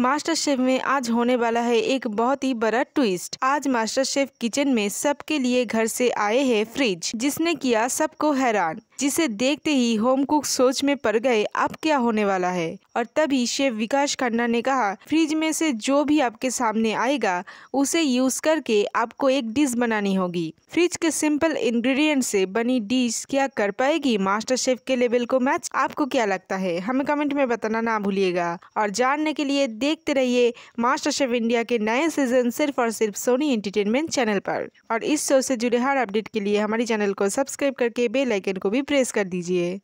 master chef में आज होने वाला है एक बहुत ही बड़ा ट्विस्ट आज मास्टर शेफ किचन में सबके लिए घर से आए हैं फ्रिज जिसने किया सबको हैरान जिसे देखते ही होम कुक सोच में पड़ गए अब क्या होने वाला है और तभी शेफ विकास खन्ना ने कहा फ्रिज में से जो भी आपके सामने आएगा उसे यूज करके आपको एक डिश बनानी होगी फ्रिज के सिंपल इंग्रेडिएंट से बनी डिश क्या कर पाएगी मास्टर शेफ के लेवल को मैच आपको क्या लगता है हमें कमेंट में बताना ना भूलिएगा और जानने के लिए देखते रहिए मास्टर शेफ इंडिया के नए सीजन सिर्फ और सिर्फ सोनी एंटरटेनमेंट चैनल पर और इस शो से जुड़े हर अपडेट के लिए हमारे चैनल को सब्सक्राइब करके बेलाइकन को भी प्रेस कर दीजिए